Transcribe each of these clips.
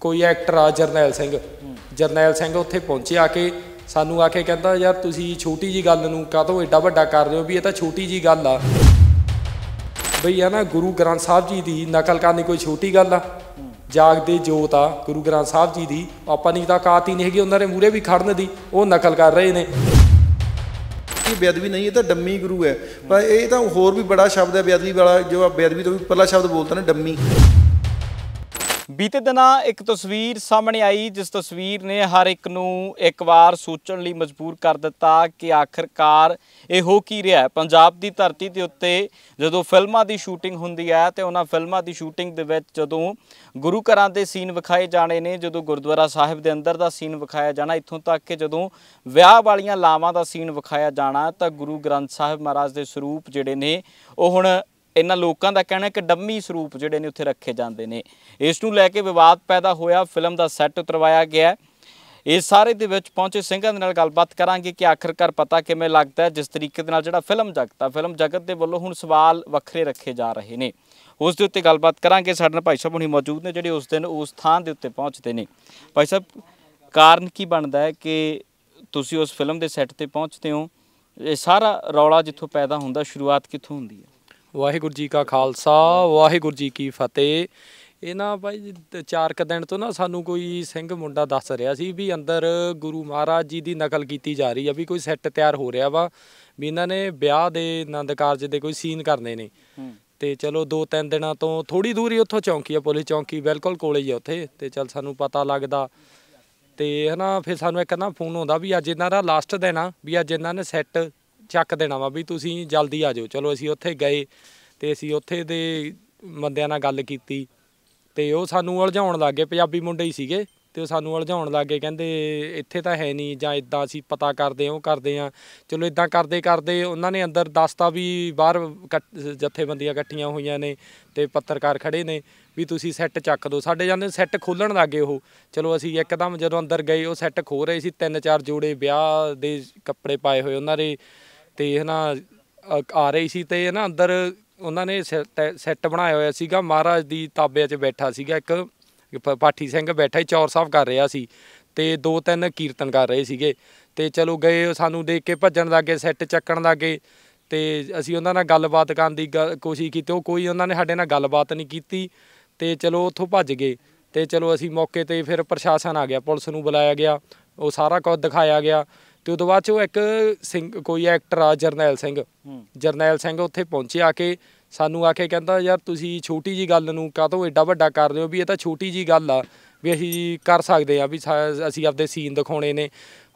ਕੋਈ ਐਕਟਰ ਆ ਜਰਨੈਲ ਸਿੰਘ ਜਰਨੈਲ ਸਿੰਘ ਉੱਥੇ ਪਹੁੰਚੇ ਆ ਕੇ ਸਾਨੂੰ ਆ ਕੇ ਕਹਿੰਦਾ ਯਾਰ ਤੁਸੀਂ ਛੋਟੀ ਜੀ ਗੱਲ ਨੂੰ ਕਾਹਤੋਂ ਐਡਾ ਵੱਡਾ ਕਰ ਰਹੇ ਹੋ ਵੀ ਇਹ ਤਾਂ ਛੋਟੀ ਜੀ ਗੱਲ ਆ ਬਈ ਆ ਨਾ ਗੁਰੂ ਗ੍ਰੰਥ ਸਾਹਿਬ ਜੀ ਦੀ ਨਕਲ ਕਰਨੀ ਕੋਈ ਛੋਟੀ ਗੱਲ ਆ ਜਾਗਦੇ ਜੋਤ ਆ ਗੁਰੂ ਗ੍ਰੰਥ ਸਾਹਿਬ ਜੀ ਦੀ ਆਪਾਂ ਨਹੀਂ ਤਾਂ ਕਾਤ ਹੀ ਨਹੀਂ ਹੈਗੀ ਉਹਨਾਂ ਦੇ ਮੂਰੇ ਵੀ ਖੜਨ ਦੀ ਉਹ ਨਕਲ ਕਰ ਰਹੇ ਨੇ ਇਹ ਬੇਅਦਬੀ ਨਹੀਂ ਇਹ ਤਾਂ ਡੰਮੀ ਗੁਰੂ ਹੈ ਪਰ ਇਹ ਤਾਂ ਹੋਰ ਵੀ ਬੜਾ ਸ਼ਬਦ ਹੈ ਬੇਅਦਬੀ ਵਾਲਾ ਜੋ ਬੇਅਦਬੀ ਤੋਂ ਵੀ ਪਹਿਲਾ ਸ਼ਬਦ ਬੋਲਦਾ ਨਾ ਡੰਮੀ ਬੀਤੇ ਦਿਨਾਂ ਇੱਕ ਤਸਵੀਰ ਸਾਹਮਣੇ ਆਈ ਜਿਸ ਤਸਵੀਰ ਨੇ ਹਰ ਇੱਕ ਨੂੰ ਇੱਕ ਵਾਰ ਸੋਚਣ ਲਈ ਮਜਬੂਰ ਕਰ ਦਿੱਤਾ ਕਿ ਆਖਰਕਾਰ ਇਹ ਹੋ ਕੀ ਰਿਹਾ ਹੈ ਪੰਜਾਬ ਦੀ ਧਰਤੀ ਦੇ ਉੱਤੇ ਜਦੋਂ ਫਿਲਮਾਂ ਦੀ ਸ਼ੂਟਿੰਗ ਹੁੰਦੀ ਹੈ ਤੇ ਉਹਨਾਂ ਫਿਲਮਾਂ ਦੀ ਸ਼ੂਟਿੰਗ ਦੇ ਵਿੱਚ ਜਦੋਂ ਗੁਰੂ ਘਰਾਂ ਦੇ ਸੀਨ ਵਿਖਾਏ ਜਾਣੇ ਨੇ ਜਦੋਂ ਗੁਰਦੁਆਰਾ ਸਾਹਿਬ ਦੇ ਅੰਦਰ ਦਾ ਸੀਨ ਵਿਖਾਇਆ ਜਾਣਾ ਇੱਥੋਂ ਤੱਕ ਕਿ ਜਦੋਂ ਵਿਆਹ ਵਾਲੀਆਂ ਲਾਵਾਂ ਦਾ ਸੀਨ ਵਿਖਾਇਆ ਜਾਣਾ ਤਾਂ ਗੁਰੂ ਗ੍ਰੰਥ ਸਾਹਿਬ ਮਹਾਰਾਜ ਦੇ ਸਰੂਪ ਜਿਹੜੇ ਨੇ ਉਹ ਹੁਣ ਇਹਨਾਂ ਲੋਕਾਂ ਦਾ ਕਹਿਣਾ ਹੈ ਕਿ ਡੰਮੀ ਸਰੂਪ ਜਿਹੜੇ ਨੇ ਉੱਥੇ ਰੱਖੇ ਜਾਂਦੇ ਨੇ ਇਸ ਨੂੰ ਲੈ ਕੇ ਵਿਵਾਦ ਪੈਦਾ ਹੋਇਆ ਫਿਲਮ ਦਾ ਸੈੱਟ ਉਤਰਵਾਇਆ ਗਿਆ ਇਸ ਸਾਰੇ ਦੇ ਵਿੱਚ ਪਹੁੰਚੇ ਸਿੰਘਾਂ ਦੇ ਨਾਲ ਗੱਲਬਾਤ ਕਰਾਂਗੇ ਕਿ ਆਖਰਕਾਰ ਪਤਾ ਕਿਵੇਂ ਲੱਗਦਾ ਹੈ ਜਿਸ ਤਰੀਕੇ ਦੇ ਨਾਲ ਜਿਹੜਾ ਫਿਲਮ ਜਗਤ ਆ ਫਿਲਮ ਜਗਤ ਦੇ ਵੱਲੋਂ ਹੁਣ ਸਵਾਲ ਵੱਖਰੇ ਰੱਖੇ ਜਾ ਰਹੇ ਨੇ ਉਸ ਦੇ ਉੱਤੇ ਗੱਲਬਾਤ ਕਰਾਂਗੇ ਸਾਡੇ ਨਾਲ ਭਾਈ ਸਾਹਿਬ ਹੁਣੀ ਮੌਜੂਦ ਨੇ ਜਿਹੜੇ ਉਸ ਦਿਨ ਉਸ ਥਾਂ ਦੇ ਉੱਤੇ ਪਹੁੰਚਦੇ ਨੇ ਭਾਈ ਸਾਹਿਬ ਕਾਰਨ ਕੀ ਬਣਦਾ ਹੈ ਕਿ ਤੁਸੀਂ ਉਸ ਫਿਲਮ ਦੇ ਸੈੱਟ ਤੇ ਪਹੁੰਚਦੇ ਹੋ ਇਹ ਸਾਰਾ ਰੌਲਾ ਜਿੱਥੋਂ ਪੈਦਾ ਹੁੰਦਾ ਸ਼ੁਰੂਆਤ ਕਿੱਥੋਂ ਹੁੰਦੀ ਹੈ ਵਾਹਿਗੁਰੂ ਜੀ ਕਾ ਖਾਲਸਾ ਵਾਹਿਗੁਰੂ ਜੀ ਕੀ ਫਤਿਹ ਇਹਨਾਂ ਭਾਈ ਚਾਰ ਕ ਦਿਨ ਤੋਂ ਨਾ ਸਾਨੂੰ ਕੋਈ ਸਿੰਘ ਮੁੰਡਾ ਦੱਸ ਰਿਹਾ ਸੀ ਵੀ ਅੰਦਰ ਗੁਰੂ ਮਹਾਰਾਜ ਜੀ ਦੀ ਨਕਲ ਕੀਤੀ ਜਾ ਰਹੀ ਆ ਵੀ ਕੋਈ ਸੈੱਟ ਤਿਆਰ ਹੋ ਰਿਹਾ ਵਾ ਵੀ ਇਹਨਾਂ ਨੇ ਵਿਆਹ ਦੇ ਆਨੰਦ ਕਾਰਜ ਦੇ ਕੋਈ ਸੀਨ ਕਰਨੇ ਨੇ ਤੇ ਚਲੋ ਦੋ ਤਿੰਨ ਦਿਨਾਂ ਤੋਂ ਥੋੜੀ ਦੂਰੀ ਉੱਥੋਂ ਚੌਂਕੀ ਆ ਪੁਲਿਸ ਚੌਂਕੀ ਬਿਲਕੁਲ ਕੋਲੇ ਹੀ ਆ ਉੱਥੇ ਤੇ ਚਲ ਸਾਨੂੰ ਪਤਾ ਲੱਗਦਾ ਤੇ ਹਨਾ ਫਿਰ ਸਾਨੂੰ ਇੱਕ ਨਾ ਫੋਨ ਆਉਂਦਾ ਵੀ ਅੱਜ ਇਹਨਾਂ ਦਾ ਲਾਸਟ ਦਿਨ ਆ ਵੀ ਅੱਜ ਇਹਨਾਂ ਨੇ ਸੈੱਟ ਚੱਕ ਦੇਣਾ ਵਾ ਵੀ ਤੁਸੀਂ ਜਲਦੀ ਆ ਜਾਓ ਚਲੋ ਅਸੀਂ ਉੱਥੇ ਗਏ ਤੇ ਅਸੀਂ ਉੱਥੇ ਦੇ ਬੰਦਿਆਂ ਨਾਲ ਗੱਲ ਕੀਤੀ ਤੇ ਉਹ ਸਾਨੂੰ ਉਲਝਾਉਣ ਲੱਗੇ ਪੰਜਾਬੀ ਮੁੰਡੇ ਹੀ ਸੀਗੇ ਤੇ ਉਹ ਸਾਨੂੰ ਉਲਝਾਉਣ ਲੱਗੇ ਕਹਿੰਦੇ ਇੱਥੇ ਤਾਂ ਹੈ ਨਹੀਂ ਜਾਂ ਇਦਾਂ ਅਸੀਂ ਪਤਾ ਕਰਦੇ ਹਾਂ ਉਹ ਕਰਦੇ ਆ ਚਲੋ ਇਦਾਂ ਕਰਦੇ ਕਰਦੇ ਉਹਨਾਂ ਨੇ ਅੰਦਰ ਦੱਸਤਾ ਵੀ ਬਾਹਰ ਜਥੇਬੰਦੀਆਂ ਇਕੱਠੀਆਂ ਹੋਈਆਂ ਨੇ ਤੇ ਪੱਤਰਕਾਰ ਖੜੇ ਨੇ ਵੀ ਤੁਸੀਂ ਸੈੱਟ ਚੱਕ ਦਿਓ ਸਾਡੇ ਜਾਂਦੇ ਸੈੱਟ ਖੋਲਣ ਲੱਗੇ ਉਹ ਚਲੋ ਅਸੀਂ ਇੱਕਦਮ ਜਦੋਂ ਅੰਦਰ ਗਏ ਉਹ ਸੈੱਟ ਖੋ ਰਹੇ ਸੀ ਤਿੰਨ ਚਾਰ ਜੋੜੇ ਵਿਆਹ ਦੇ ਕੱਪੜੇ ਪਾਏ ਹੋਏ ਉਹਨਾਂ ਦੇ ਤੇ ਹਨਾ ਆ ਰਹੀ ਸੀ ਤੇ ਹਨਾ ਅੰਦਰ ਉਹਨਾਂ ਨੇ ਸੈੱਟ ਬਣਾਇਆ ਹੋਇਆ ਸੀਗਾ ਮਹਾਰਾਜ ਦੀ ਤਾਬੇ 'ਚ ਬੈਠਾ ਸੀਗਾ ਇੱਕ ਪਾਠੀ ਸਿੰਘ ਬੈਠਾ ਹੀ ਚੌਰ ਸਾਫ ਕਰ ਰਿਹਾ ਸੀ ਤੇ ਦੋ ਤਿੰਨ ਕੀਰਤਨ ਕਰ ਰਹੇ ਸੀਗੇ ਤੇ ਚਲੋ ਗਏ ਸਾਨੂੰ ਦੇਖ ਕੇ ਭੱਜਣ ਲੱਗੇ ਸੈੱਟ ਚੱਕਣ ਲੱਗੇ ਤੇ ਅਸੀਂ ਉਹਨਾਂ ਨਾਲ ਗੱਲਬਾਤ ਕਰਨ ਦੀ ਕੋਸ਼ਿਸ਼ ਕੀਤੀ ਉਹ ਕੋਈ ਉਹਨਾਂ ਨੇ ਸਾਡੇ ਨਾਲ ਗੱਲਬਾਤ ਨਹੀਂ ਕੀਤੀ ਤੇ ਚਲੋ ਉੱਥੋਂ ਭੱਜ ਗਏ ਤੇ ਚਲੋ ਅਸੀਂ ਮੌਕੇ ਤੇ ਫਿਰ ਪ੍ਰਸ਼ਾਸਨ ਆ ਗਿਆ ਪੁਲਿਸ ਨੂੰ ਬੁਲਾਇਆ ਗਿਆ ਉਹ ਸਾਰਾ ਕੁਝ ਦਿਖਾਇਆ ਗਿਆ ਤੇ ਉਦੋਂ ਬਾਅਦ ਚ ਉਹ ਇੱਕ ਸਿੰਘ ਕੋਈ ਐਕਟਰ ਆ ਜਰਨੈਲ ਸਿੰਘ ਜਰਨੈਲ ਸਿੰਘ ਉੱਥੇ ਪਹੁੰਚੇ ਆ ਕੇ ਸਾਨੂੰ ਆ ਕੇ ਕਹਿੰਦਾ ਯਾਰ ਤੁਸੀਂ ਛੋਟੀ ਜੀ ਗੱਲ ਨੂੰ ਕਾਹਤੋਂ ਐਡਾ ਵੱਡਾ ਕਰ ਰਹੇ ਹੋ ਵੀ ਇਹ ਤਾਂ ਛੋਟੀ ਜੀ ਗੱਲ ਆ ਵੀ ਅਸੀਂ ਕਰ ਸਕਦੇ ਆ ਵੀ ਅਸੀਂ ਆਪਦੇ ਸੀਨ ਦਿਖਾਉਣੇ ਨੇ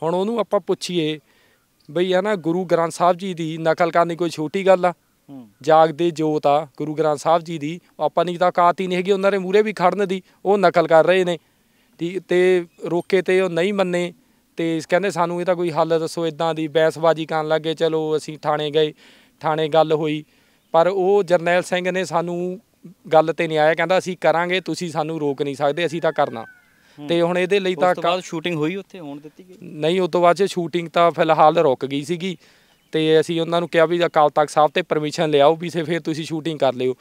ਹੁਣ ਉਹਨੂੰ ਆਪਾਂ ਪੁੱਛੀਏ ਬਈ ਹੈ ਨਾ ਗੁਰੂ ਗ੍ਰੰਥ ਸਾਹਿਬ ਜੀ ਦੀ ਨਕਲ ਕਰਨੀ ਕੋਈ ਛੋਟੀ ਗੱਲ ਆ ਜਾਗਦੇ ਜੋਤ ਆ ਗੁਰੂ ਗ੍ਰੰਥ ਸਾਹਿਬ ਜੀ ਦੀ ਆਪਾਂ ਨਹੀਂ ਤਾਂ ਕਾਤ ਹੀ ਨਹੀਂ ਹੈਗੀ ਉਹਨਾਂ ਦੇ ਮੂਰੇ ਵੀ ਖੜਨ ਦੀ ਉਹ ਨਕਲ ਕਰ ਰਹੇ ਨੇ ਤੇ ਰੋਕੇ ਤੇ ਉਹ ਨਹੀਂ ਮੰਨੇ ਤੇ ਕਹਿੰਦੇ ਸਾਨੂੰ ਇਹਦਾ ਕੋਈ ਹੱਲ ਦੱਸੋ ਇਦਾਂ ਦੀ ਬੈਸਬਾਜੀ ਕਰਨ ਲੱਗੇ ਚਲੋ ਅਸੀਂ ਥਾਣੇ ਗਏ ਥਾਣੇ ਗੱਲ ਹੋਈ ਪਰ ਉਹ ਜਰਨੈਲ ਸਿੰਘ ਨੇ ਸਾਨੂੰ ਗੱਲ ਤੇ ਨਹੀਂ ਆਇਆ ਕਹਿੰਦਾ ਅਸੀਂ ਕਰਾਂਗੇ ਤੁਸੀਂ ਸਾਨੂੰ ਰੋਕ ਨਹੀਂ ਸਕਦੇ ਅਸੀਂ ਤਾਂ ਕਰਨਾ ਤੇ ਹੁਣ ਇਹਦੇ ਲਈ ਤਾਂ ਉਸ ਤੋਂ ਬਾਅਦ ਸ਼ੂਟਿੰਗ ਹੋਈ ਉੱਥੇ ਹੋਣ ਦਿੱਤੀ ਗਈ ਨਹੀਂ ਉਸ ਤੋਂ ਬਾਅਦ ਜੇ ਸ਼ੂਟਿੰਗ ਤਾਂ ਫਿਲਹਾਲ ਰੁਕ ਗਈ ਸੀਗੀ ਤੇ ਅਸੀਂ ਉਹਨਾਂ ਨੂੰ ਕਿਹਾ ਵੀ ਅਕਾਲ ਤਖਤ ਸਾਹਿਬ ਤੇ ਪਰਮਿਸ਼ਨ ਲਿਆਓ ਵੀ ਸੇ ਫਿਰ ਤੁਸੀਂ ਸ਼ੂਟਿੰਗ ਕਰ ਲਿਓ